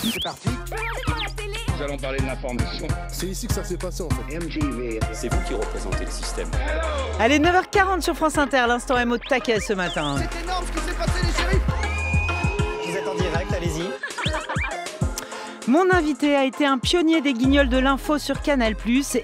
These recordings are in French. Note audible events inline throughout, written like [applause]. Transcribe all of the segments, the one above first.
c'est parti. Nous allons parler de l'information. C'est ici que ça s'est passé en fait. MGV. C'est vous qui représentez le système. Allez, 9h40 sur France Inter, l'instant MO taquet ce matin. C'est énorme ce qui s'est passé les chéris. Vous êtes en direct, allez-y. [laughs] Mon invité a été un pionnier des guignols de l'info sur Canal+,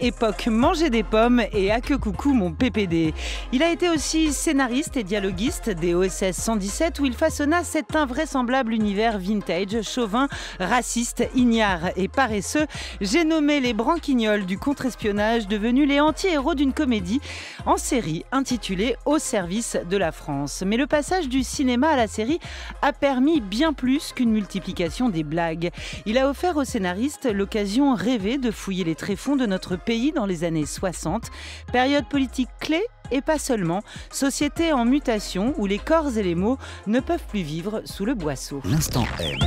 époque manger des pommes et à que coucou mon PPD. Il a été aussi scénariste et dialoguiste des OSS 117 où il façonna cet invraisemblable univers vintage, chauvin, raciste, ignare et paresseux. J'ai nommé les branquignols du contre-espionnage devenus les anti-héros d'une comédie en série intitulée Au service de la France. Mais le passage du cinéma à la série a permis bien plus qu'une multiplication des blagues. Il a offert aux scénaristes l'occasion rêvée de fouiller les tréfonds de notre pays dans les années 60, période politique clé et pas seulement, société en mutation où les corps et les mots ne peuvent plus vivre sous le boisseau. L'instant M.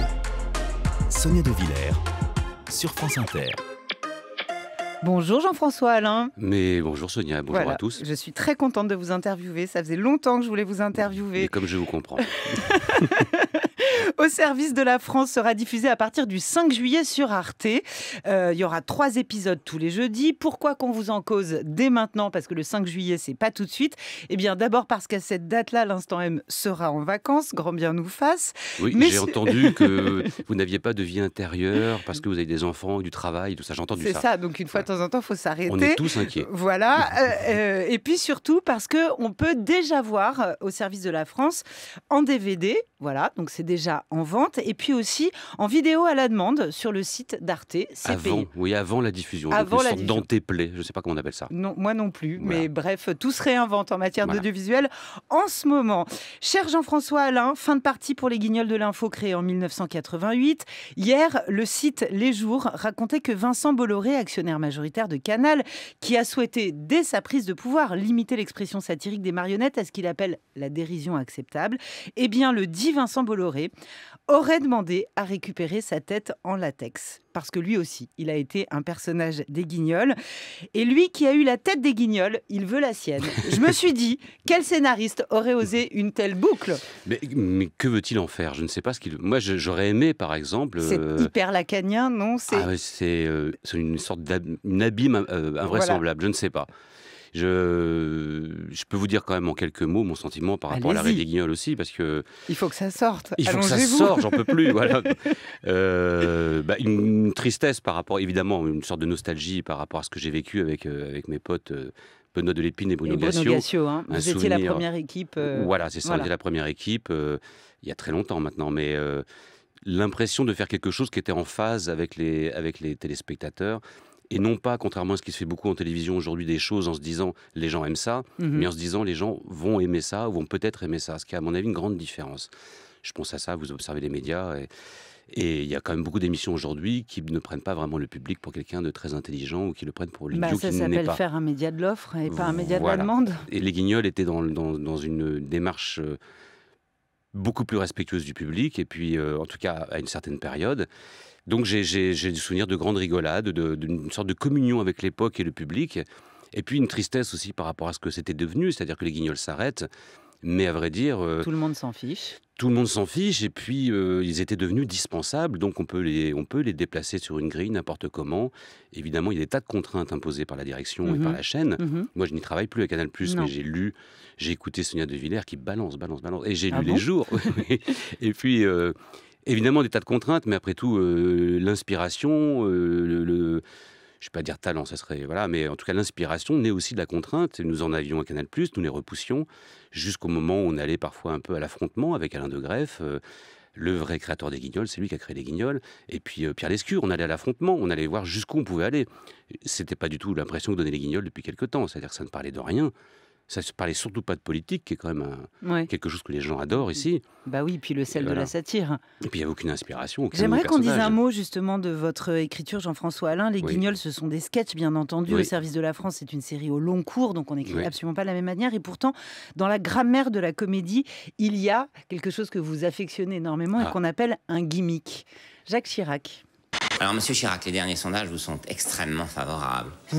Sonia de Villers sur France Inter. Bonjour Jean-François Alain. Mais bonjour Sonia, bonjour à tous. Je suis très contente de vous interviewer. Ça faisait longtemps que je voulais vous interviewer. Et comme je vous comprends. [laughs] au service de la France sera diffusé à partir du 5 juillet sur Arte. Euh, il y aura trois épisodes tous les jeudis. Pourquoi qu'on vous en cause dès maintenant Parce que le 5 juillet, c'est pas tout de suite. Eh bien, d'abord parce qu'à cette date-là, l'instant M sera en vacances, grand bien nous fasse. Oui, j'ai entendu [laughs] que vous n'aviez pas de vie intérieure parce que vous avez des enfants, du travail, tout ça. J'ai entendu ça. C'est ça. Donc une fois de temps en temps, il faut s'arrêter. On est tous inquiets. Voilà. [laughs] Euh, euh, et puis surtout parce que on peut déjà voir au service de la France en DVD voilà, donc c'est déjà en vente. Et puis aussi en vidéo à la demande sur le site d'Arte. Avant, oui, avant la diffusion. Avant la diffusion. je ne sais pas comment on appelle ça. Non, moi non plus. Mais bref, tout se réinvente en matière d'audiovisuel en ce moment. Cher Jean-François Alain, fin de partie pour les guignols de l'info créé en 1988. Hier, le site Les Jours racontait que Vincent Bolloré, actionnaire majoritaire de Canal, qui a souhaité dès sa prise de pouvoir limiter l'expression satirique des marionnettes à ce qu'il appelle la dérision acceptable, eh bien le 10 Vincent Bolloré, aurait demandé à récupérer sa tête en latex. Parce que lui aussi, il a été un personnage des guignols. Et lui qui a eu la tête des guignols, il veut la sienne. Je me suis dit, [laughs] quel scénariste aurait osé une telle boucle mais, que veut-il en faire Je ne sais pas ce qu'il. Moi, j'aurais aimé, par exemple. C'est euh, hyper lacanien, non ah euh, C'est une sorte d'abîme abîme euh, invraisemblable, je ne sais pas. Je, je peux vous dire quand même en quelques mots mon sentiment par rapport à l'arrêt des guignols aussi, parce que... Il faut que ça sorte. Il faut que ça sorte, j'en peux plus. [laughs] voilà. Euh, bah, une, tristesse par rapport, évidemment, une sorte de nostalgie par rapport à ce que j'ai vécu avec, euh, avec mes potes. Euh, Benoît de Lépine et Bruno, et Bruno Gassio. hein. Vous étiez la première équipe. Voilà, c'est ça, voilà. la première équipe il y a très longtemps maintenant, mais l'impression de faire quelque chose qui était en phase avec les, avec les téléspectateurs et non pas, contrairement à ce qui se fait beaucoup en télévision aujourd'hui, des choses en se disant les gens aiment ça, mhm. mais en se disant les gens vont aimer ça ou vont peut-être aimer ça, ce qui est à mon avis une grande différence. Je pense à ça, vous observez les médias. Et... il y a quand même beaucoup d'émissions aujourd'hui qui ne prennent pas vraiment le public pour quelqu'un de très intelligent ou qui le prennent pour l'idiot bah, pas. Ça s'appelle faire un média de l'offre et pas un média de la demande. Et les Guignols étaient dans, dans, une démarche euh, beaucoup plus respectueuse du public et puis euh, en tout cas à une certaine période. Donc j'ai des souvenirs de grandes rigolades, d'une sorte de communion avec l'époque et le public, et puis une tristesse aussi par rapport à ce que c'était devenu, c'est-à-dire que les guignols s'arrêtent. Mais à vrai dire... Euh, tout le monde s'en fiche. Tout le monde s'en fiche, et puis euh, ils étaient devenus dispensables, donc on peut, les, on peut les déplacer sur une grille n'importe comment. Évidemment, il y a des tas de contraintes imposées par la direction et par mhm. la chaîne. Mhm. Moi, je n'y travaille plus à Canal+, mais j'ai lu, j'ai écouté Sonia De Villers qui balance, balance, balance, et j'ai ah lu les jours. [laughs] et puis... Euh, Évidemment, des tas de contraintes, mais après tout, euh, l'inspiration, euh, je ne vais pas dire talent, ça serait. Voilà, mais en tout cas, l'inspiration naît aussi de la contrainte. Nous en avions à Canal, nous les repoussions, jusqu'au moment où on allait parfois un peu à l'affrontement avec Alain de Greff. Euh, le vrai créateur des guignols, c'est lui qui a créé les guignols. Et puis Pierre Lescure, on allait à l'affrontement, on allait voir jusqu'où on pouvait aller. C'était pas du tout l'impression de donner les guignols depuis quelque temps, c'est-à-dire que ça ne parlait de rien. Ça ne parlait surtout pas de politique, qui est quand même quelque chose que les gens adorent ici. Bah oui, puis le sel de la satire. Et puis il n'y a aucune inspiration. J'aimerais qu'on dise un mot justement de votre écriture, Jean-François Alain. Les Guignols, ce sont des sketchs, bien entendu. au Le service de la France, c'est une série au long cours, donc on n'écrit absolument pas de la même manière. Et pourtant, dans la grammaire de la comédie, il y a quelque chose que vous affectionnez énormément et ah. qu'on appelle un gimmick. Jacques Chirac. Alors, monsieur Chirac, les derniers sondages vous sont extrêmement favorables. Ah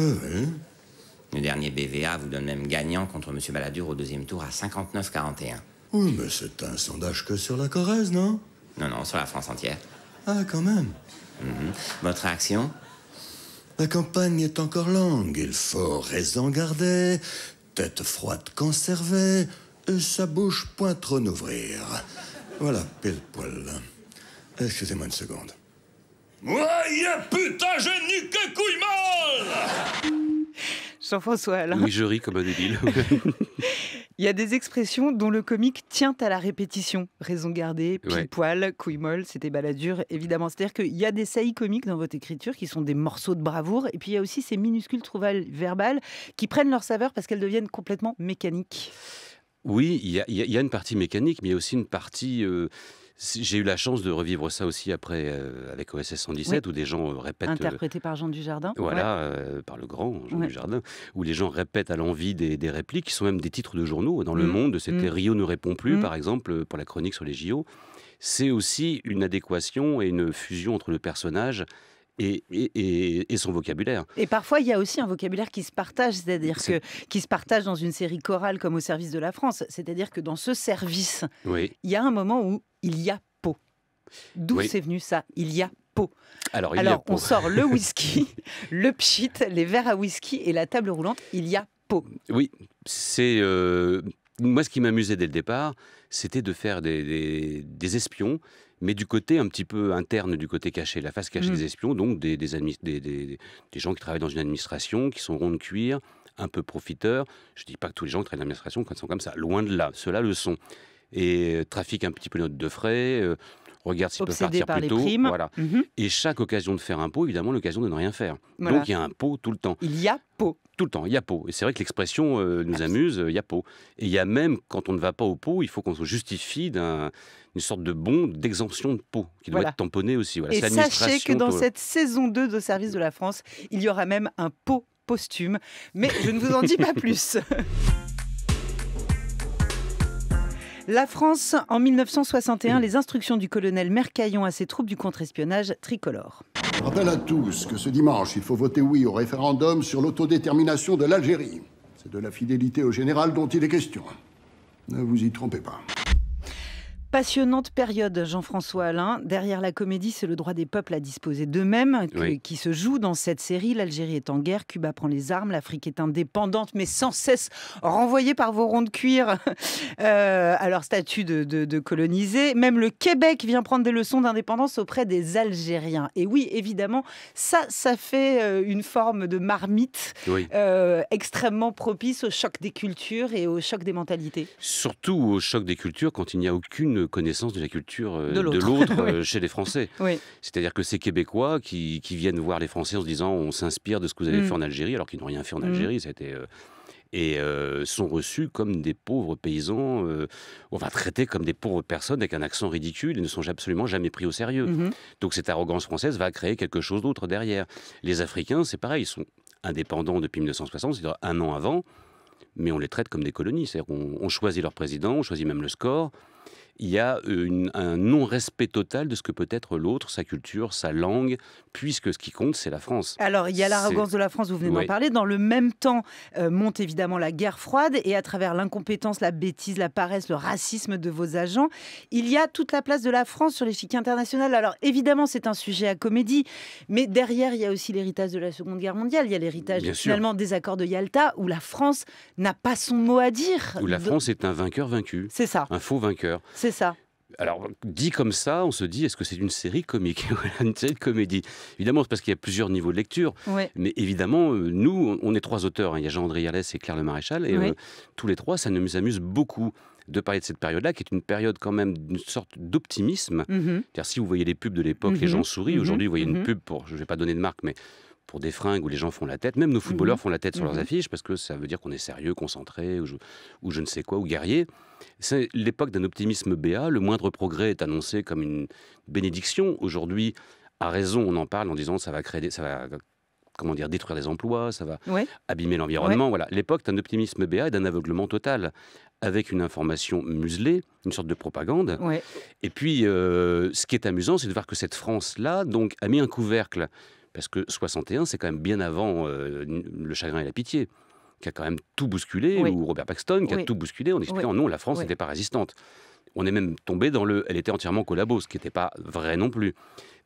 le dernier BVA vous donne même gagnant contre M. Balladur au deuxième tour à 59-41. Oui, mais c'est un sondage que sur la Corrèze, non Non, non, sur la France entière. Ah, quand même. Mhm. Votre action. La campagne est encore longue. Il faut raison garder, tête froide conservée, et sa bouche point trop n'ouvrir. Voilà, pile poil. Excusez-moi une seconde. Ouais, putain, j'ai niqué couille mal Jean-François Alain. Oui, je ris comme un débile. [laughs] Il y a des expressions dont le comique tient à la répétition. Raison gardée, pile poil, couille molle, c'était baladure, évidemment. C'est-à-dire qu'il y a des saillies comiques dans votre écriture qui sont des morceaux de bravoure. Et puis il y a aussi ces minuscules trouvailles verbales qui prennent leur saveur parce qu'elles deviennent complètement mécaniques. Oui, il y, a une partie mécanique, mais il y a aussi une partie. Euh, j'ai eu la chance de revivre ça aussi après euh, avec OSS 117, où des gens euh, répètent. Euh, Interprété par Jean Dujardin. Voilà, par le grand Jean Dujardin, où les gens répètent à l'envie des, répliques qui sont même des titres de journaux. Dans Le mm. Monde, c'était mm. Rio ne répond plus, mm. par exemple, pour la chronique sur les JO. C'est aussi une adéquation et une fusion entre le personnage et, et, et, son vocabulaire. Et parfois, il y a aussi un vocabulaire qui se partage, c'est-à-dire que qui se partage dans une série chorale comme au service de la France. C'est-à-dire que dans ce service, oui. il y a un moment où il y a peau. D'où c'est venu ça Il y a peau. Alors, on sort le [laughs] whisky, le pchit, les verres à whisky et la table roulante, il y a peau. Oui, c'est. Euh, moi, ce qui m'amusait dès le départ, c'était de faire des, espions mais du côté un petit peu interne, du côté caché, la face cachée mm. des espions, donc des des, des, gens qui travaillent dans une administration, qui sont ronds de cuir, un peu profiteurs. Je ne dis pas que tous les gens qui travaillent dans l'administration sont comme ça, loin de là, ceux-là le sont et euh, trafique un petit peu notre de frais. Euh, regarde s'il peut partir plus tôt. Voilà. Mhm. Et chaque occasion de faire un pot, évidemment, l'occasion de ne rien faire. Donc il y a un pot tout le temps. Il y a pot. Tout le temps, il y a pot. Et c'est vrai que l'expression euh, nous amuse, il y a pot. Et il y a même, quand on ne va pas au pot, il faut qu'on se justifie d'une sorte de bon d'exemption de pot, qui doit être tamponné aussi. Voilà, Et sachez que dans cette saison 2 de Service de la France, il y aura même un pot posthume. Mais je ne vous en dis pas plus. [laughs] La France, en 1961, les instructions du colonel Mercaillon à ses troupes du contre-espionnage tricolore. Je rappelle à tous que ce dimanche, il faut voter oui au référendum sur l'autodétermination de l'Algérie. C'est de la fidélité au général dont il est question. Ne vous y trompez pas passionnante période, Jean-François Alain. Derrière la comédie, c'est le droit des peuples à disposer d'eux-mêmes qui se joue dans cette série. L'Algérie est en guerre, Cuba prend les armes, l'Afrique est indépendante, mais sans cesse renvoyée par vos ronds de cuir à [laughs] leur statut de, de, Même le Québec vient prendre des leçons d'indépendance auprès des Algériens. Et oui, évidemment, ça, ça fait euh, une forme de marmite euh, extrêmement propice au choc des cultures et au choc des mentalités. Surtout au choc des cultures quand il n'y a aucune connaissance de la culture euh, de l'autre [laughs] euh, chez les Français. C'est-à-dire que ces Québécois qui, viennent voir les Français en se disant on s'inspire de ce que vous avez mm. fait en Algérie, alors qu'ils n'ont rien fait en mm. Algérie, c'était euh, et sont reçus comme des pauvres paysans, on va traiter comme des pauvres personnes avec un accent ridicule et ne sont absolument jamais pris au sérieux. Mm-hmm. Donc cette arrogance française va créer quelque chose d'autre derrière. Les Africains, c'est pareil, ils sont indépendants depuis 1960, c'est-à-dire un an avant, mais on les traite comme des colonies. C'est-à-dire choisit leur président, on choisit même le score il y a euh, un non-respect total de ce que peut être l'autre, sa culture, sa langue, puisque ce qui compte, c'est la France. Alors, il y a l'arrogance de la France, vous venez d'en parler. Dans le même temps, euh, monte évidemment la guerre froide, et à travers l'incompétence, la bêtise, la paresse, le racisme de vos agents, il y a toute la place de la France sur l'échiquier international. Alors, évidemment, c'est un sujet à comédie, mais derrière, il y a aussi l'héritage de la Seconde Guerre mondiale, il y a l'héritage finalement des accords de Yalta, où la France n'a pas son mot à dire. Où la France est un vainqueur vaincu. C'est ça. Un faux vainqueur. C'est ça. Alors, dit comme ça, on se dit, est-ce que c'est une série comique [laughs] Une série de comédie. Évidemment, c'est parce qu'il y a plusieurs niveaux de lecture. Mais évidemment, euh, nous, on est trois auteurs. Hein. Il y a Jean-André Yalès et Claire Le Maréchal. Et euh, tous les trois, ça nous amuse beaucoup de parler de cette période-là, qui est une période quand même d'une sorte d'optimisme. Mhm. Car Si vous voyez les pubs de l'époque, mhm. les gens sourient. Mhm. Aujourd'hui, vous voyez une pub pour, je ne vais pas donner de marque, mais pour des fringues où les gens font la tête. Même nos footballeurs mhm. font la tête sur leurs mhm. affiches parce que ça veut dire qu'on est sérieux, concentré, ou je, ne sais quoi, ou guerrier. C'est l'époque d'un optimisme B.A., Le moindre progrès est annoncé comme une bénédiction. Aujourd'hui, à raison, on en parle en disant ça va créer, ça va comment dire, détruire les emplois, ça va abîmer l'environnement. Voilà, l'époque d'un optimisme B.A. et d'un aveuglement total, avec une information muselée, une sorte de propagande. Et puis, euh, ce qui est amusant, c'est de voir que cette France-là, donc, a mis un couvercle parce que 61, c'est quand même bien avant euh, Le chagrin et la pitié, qui a quand même tout bousculé, ou Robert Paxton, qui a tout bousculé en expliquant non, la France n'était pas résistante. On est même tombé dans le. Elle était entièrement collabo, ce qui n'était pas vrai non plus.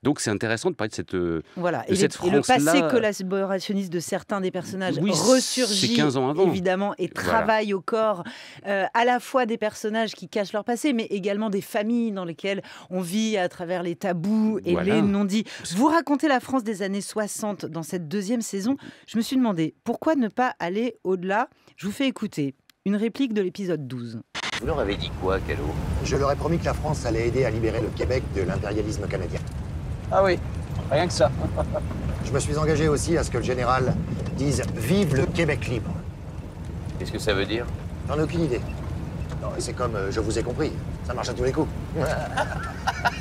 Donc c'est intéressant de parler de cette euh, voilà et, le passé collaborationniste de certains des personnages ressurgit évidemment et travaille au corps euh, à la fois des personnages qui cachent leur passé mais également des familles dans lesquelles on vit à travers les tabous et les non-dits. Vous racontez la France des années 60 dans cette deuxième saison. Je me suis demandé pourquoi ne pas aller au-delà. Je vous fais écouter. Une réplique de l'épisode 12. Vous leur avez dit quoi, Calo Je leur ai promis que la France allait aider à libérer le Québec de l'impérialisme canadien. Ah oui, rien que ça. Je me suis engagé aussi à ce que le général dise Vive le Québec libre. Qu'est-ce que ça veut dire J'en ai aucune idée. C'est comme euh, je vous ai compris. Ça marche à tous les coups. [laughs]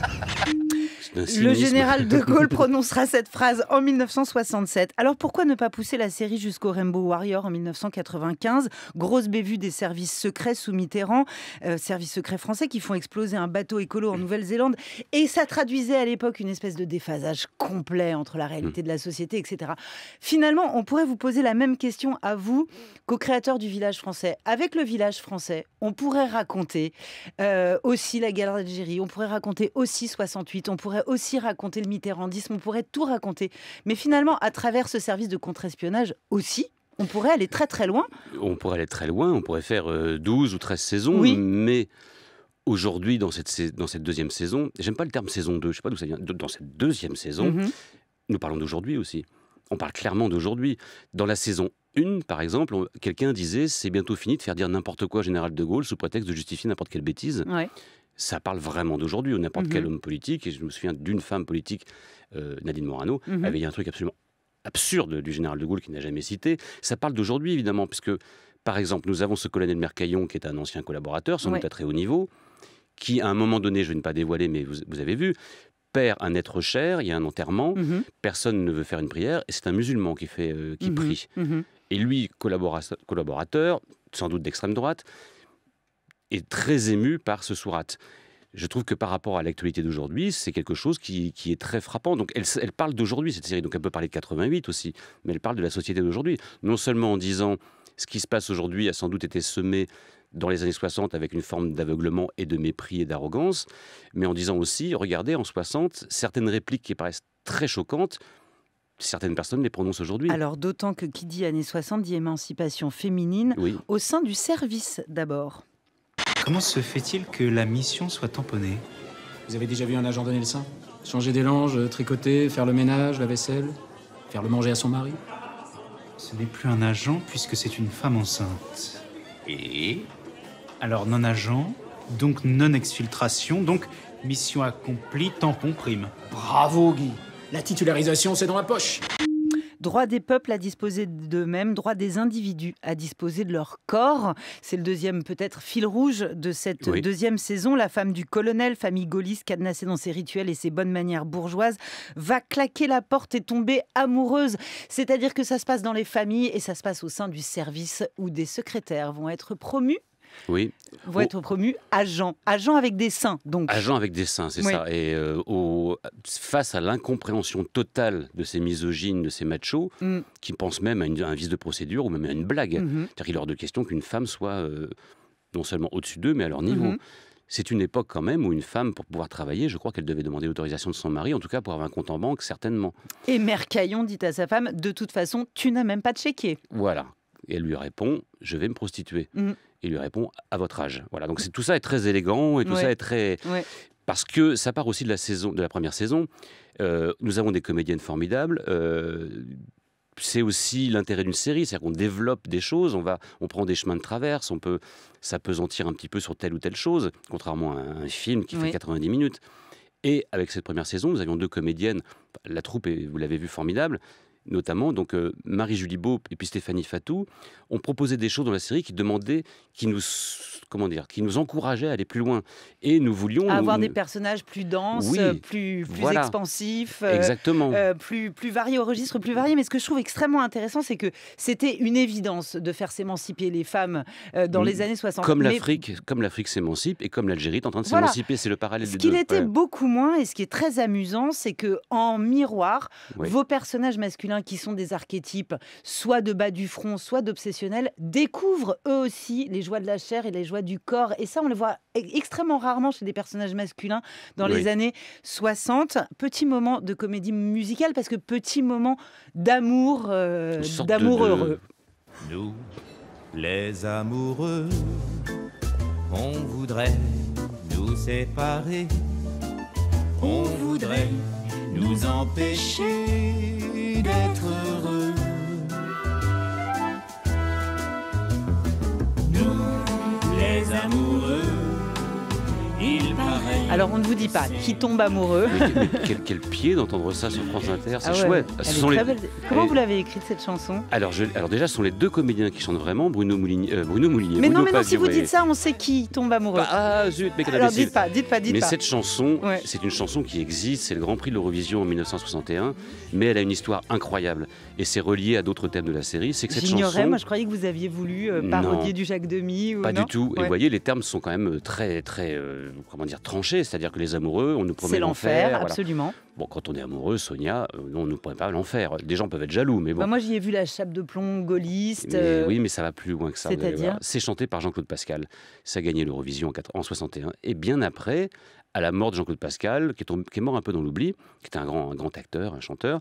Le général de [laughs] Gaulle prononcera cette phrase en 1967. Alors pourquoi ne pas pousser la série jusqu'au Rainbow Warrior en 1995 Grosse bévue des services secrets sous Mitterrand, euh, services secrets français qui font exploser un bateau écolo en Nouvelle-Zélande. Et ça traduisait à l'époque une espèce de déphasage complet entre la réalité de la société, etc. Finalement, on pourrait vous poser la même question à vous qu'au créateur du village français. Avec le village français, on pourrait raconter euh, aussi la guerre d'Algérie, on pourrait raconter aussi 68, on pourrait aussi raconter le mitterrandisme, on pourrait tout raconter. Mais finalement, à travers ce service de contre-espionnage aussi, on pourrait aller très très loin. On pourrait aller très loin, on pourrait faire 12 euh, ou 13 saisons, oui. mais aujourd'hui, dans cette, dans cette deuxième saison, j'aime pas le terme saison 2, je sais pas d'où ça vient, dans cette deuxième saison, mhm. nous parlons d'aujourd'hui aussi. On parle clairement d'aujourd'hui. Dans la saison 1, par exemple, quelqu'un disait c'est bientôt fini de faire dire n'importe quoi Général de Gaulle sous prétexte de justifier n'importe quelle bêtise ça parle vraiment d'aujourd'hui, ou n'importe quel mhm. homme politique. Et je me souviens d'une femme politique, euh, Nadine Morano, mhm. avait dit un truc absolument absurde du général de Gaulle qui n'a jamais cité. Ça parle d'aujourd'hui, évidemment, puisque, par exemple, nous avons ce colonel Mercaillon, qui est un ancien collaborateur, sans doute à très haut niveau, qui, à un moment donné, je vais pas dévoiler, mais vous, avez vu, perd un être cher, il y a un enterrement, mhm. personne ne veut faire une prière, et c'est un musulman qui, fait, euh, qui prie. Et lui, collaborateur, sans doute d'extrême droite, est très émue par ce sourate je trouve que par rapport à l'actualité d'aujourd'hui, c'est quelque chose qui, qui, est très frappant. Donc elle, elle parle d'aujourd'hui, cette série. Donc elle peut parler de 88 aussi, mais elle parle de la société d'aujourd'hui. Non seulement en disant ce qui se passe aujourd'hui a sans doute été semé dans les années 60 avec une forme d'aveuglement et de mépris et d'arrogance, mais en disant aussi, regardez, en 60, certaines répliques qui paraissent très choquantes, certaines personnes les prononcent aujourd'hui. Alors d'autant que qui dit années 60 dit émancipation féminine oui. au sein du service d'abord. Comment se fait-il que la mission soit tamponnée Vous avez déjà vu un agent donner le sein Changer des langes, tricoter, faire le ménage, la vaisselle, faire le manger à son mari Ce n'est plus un agent puisque c'est une femme enceinte. Et Alors non-agent, donc non-exfiltration, donc mission accomplie, tampon prime. Bravo Guy La titularisation, c'est dans la poche Droit des peuples à disposer d'eux-mêmes, droit des individus à disposer de leur corps. C'est le deuxième, peut-être, fil rouge de cette deuxième saison. La femme du colonel, famille gaulliste cadenassée dans ses rituels et ses bonnes manières bourgeoises, va claquer la porte et tomber amoureuse. C'est-à-dire que ça se passe dans les familles et ça se passe au sein du service où des secrétaires vont être promus oui. vont être promu agent, agent avec des seins. Donc. Agents avec des seins, c'est ça. Et euh, au, face à l'incompréhension totale de ces misogynes, de ces machos, mm. qui pensent même à, un vice de procédure ou même à une blague, mm-hmm. car il est hors de question qu'une femme soit euh, non seulement au-dessus d'eux, mais à leur mm-hmm. niveau. C'est une époque quand même où une femme, pour pouvoir travailler, je crois qu'elle devait demander l'autorisation de son mari, en tout cas pour avoir un compte en banque, certainement. Et Mère dit à sa femme, de toute façon, tu n'as même pas de chéquier. Voilà. elle lui répond, je vais me prostituer. Mm. Il lui répond à votre âge. Voilà. Donc tout ça est très élégant et tout ça est très parce que ça part aussi de la saison, de la première saison. Euh, nous avons des comédiennes formidables. Euh, c'est aussi l'intérêt d'une série, c'est-à-dire qu'on développe des choses, on va, on prend des chemins de traverse, on peut s'apesantir un petit peu sur telle ou telle chose, contrairement à un film qui fait 90 minutes. Et avec cette première saison, nous avions deux comédiennes, la troupe, est, vous l'avez vu, formidable, notamment, donc euh, Marie-Julie Beau et puis Stéphanie Fatou, ont proposé des choses dans la série qui demandaient, qui nous comment dire, qui nous encourageait à aller plus loin. Et nous voulions avoir des personnages plus denses, euh, plus, expansifs, euh, exactement, euh, plus plus variés au registre, plus variés. Mais ce que je trouve extrêmement intéressant, c'est que c'était une évidence de faire s'émanciper les femmes dans mm. les années 60. Comme l'Afrique, l'Afrique s'émancipe et comme l'Algérie est en train de s'émanciper, c'est le parallèle. Ce qu'il était beaucoup moins et ce qui est très amusant, c'est que en miroir, vos personnages masculins qui sont des archétypes, soit de bas du front, soit d'obsessionnels, découvrent eux aussi les joies de la chair et les joies du corps. Et ça, on le voit extrêmement rarement chez des personnages masculins dans les années 60. Petit moment de comédie musicale, parce que petit moment d'amour, euh, d'amour heureux. Nous, les amoureux, on voudrait nous séparer, on voudrait nous empêcher d'être amoureux. Il alors on ne vous dit pas qui tombe amoureux. quel, pied d'entendre ça sur France Inter, c'est ah chouette. Comment vous l'avez écrite cette chanson alors, je... alors déjà, ce sont les deux comédiens qui chantent vraiment, Bruno Moulinier. Euh, Bruno mais non, mais non, si vous dites ça, on sait qui tombe amoureux. ah zut, mais pas, dites pas, dites pas. Mais cette chanson, c'est une chanson qui existe, c'est le Grand Prix de l'Eurovision en 1961, mais elle a une histoire incroyable et c'est relié à d'autres thèmes de la série. C'est que cette chanson. moi je croyais que vous aviez voulu euh, parodier du Jacques Demi. Ou... Pas du tout. Et vous voyez, les termes sont quand même euh, très, très, dire, tranché, c'est-à-dire que les amoureux, on nous promet l'enfer. l'enfer, absolument. Bon, quand on est amoureux, Sonia, euh, on nous promet pas l'enfer. Des gens peuvent être jaloux, mais bon. Bah, moi, j'y ai vu la chape de plomb gaulliste. Euh, oui, mais ça va plus loin que ça. cest dire C'est chanté par Jean-Claude Pascal. Ça a gagné l'Eurovision en, 1961, 61. Et bien après, à la mort de Jean-Claude Pascal, qui est, qui mort un peu dans l'oubli, qui était un grand, grand acteur, un chanteur,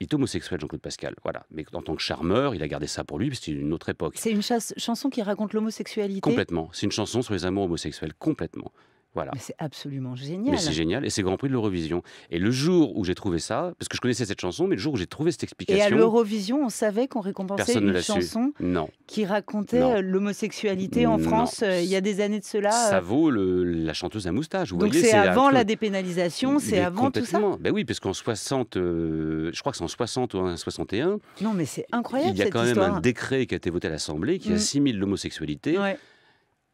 il est homosexuel, Jean-Claude Pascal. Voilà. Mais en tant que charmeur, il a gardé ça pour lui, parce c'est une autre époque. C'est une chanson qui raconte l'homosexualité Complètement. C'est une chanson sur les amours homosexuels, complètement c'est absolument génial. c'est génial et c'est Grand Prix de l'Eurovision. Et le jour où j'ai trouvé ça, parce que je connaissais cette chanson, mais le jour où j'ai trouvé cette explication. Et à l'Eurovision, on savait qu'on récompensait une chanson qui racontait l'homosexualité en France euh, il y a des années de cela. Ça euh. vaut la chanteuse à moustache. Vous Donc c'est avant la, dépénalisation, c'est avant tout ça. Ben oui, parce qu'en 60, euh, je crois que c'est en 60 ou en 61. Non, mais c'est incroyable. Il y a quand même un décret qui a été voté à l'Assemblée qui mmh. assimile l'homosexualité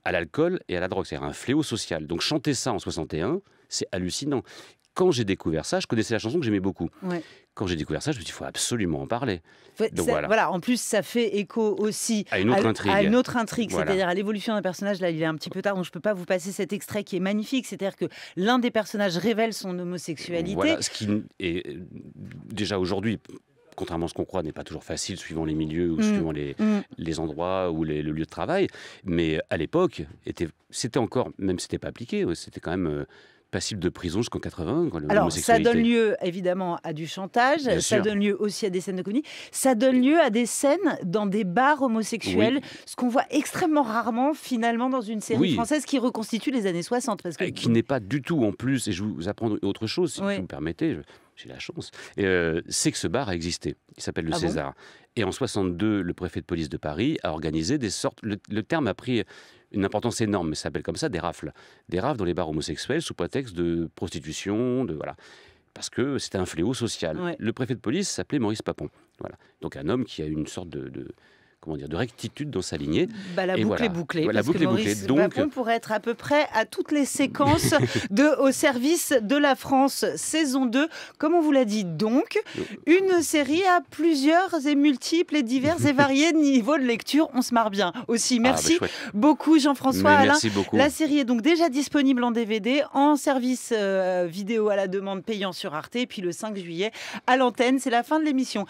à l'alcool et à la drogue. C'est un fléau social. Donc chanter ça en 61, c'est hallucinant. Quand j'ai découvert ça, je connaissais la chanson que j'aimais beaucoup. Quand j'ai découvert ça, je me suis dit, il faut absolument en parler. voilà. En plus, ça fait écho aussi à une autre intrigue. c'est-à-dire à, l'évolution d'un personnage. Là, il est un petit peu tard, donc je ne peux pas vous passer cet extrait qui est magnifique. C'est-à-dire que l'un des personnages révèle son homosexualité. Voilà, ce qui est euh, déjà aujourd'hui contrairement à ce qu'on croit, n'est pas toujours facile suivant les milieux ou mm. suivant les, mm. les, endroits ou le lieu de travail. Mais à l'époque, c'était encore, même si ce n'était pas appliqué, c'était quand même euh, passible de prison jusqu'en 80. Alors, ça donne lieu évidemment à du chantage, ça donne lieu aussi à des scènes de comédie, ça donne lieu à des scènes dans des bars homosexuels, ce qu'on voit extrêmement rarement finalement dans une série française qui reconstitue les années 60. Parce que... Eh, qui n'est pas du tout en plus, et je vous apprendre autre chose si vous me permettez j'ai la chance, euh, c'est que ce bar a existé. Il s'appelle le ah César. et en 62, le préfet de police de Paris a organisé des sortes. Le, terme a pris une importance énorme, mais s'appelle comme ça des rafles. Des rafles dans les bars homosexuels sous prétexte de prostitution, de voilà. Parce que c'était un fléau social. Le préfet de police s'appelait Maurice Papon. Voilà. Donc un homme qui a une sorte de comment dire, de rectitude dans sa lignée. Bah, la et boucle est bouclée. bouclée. Donc, on pourrait être à peu près à toutes les séquences [laughs] de Au service de la France, saison 2. Comme on vous l'a dit, donc, euh. une série à plusieurs et multiples et divers et variés [laughs] niveaux de lecture. On se marre bien aussi. Ah, bah, merci beaucoup, Jean-François Alain. La série est donc déjà disponible en DVD, en service euh, vidéo à la demande payant sur Arte, et puis le 5 juillet à l'antenne. C'est la fin de l'émission.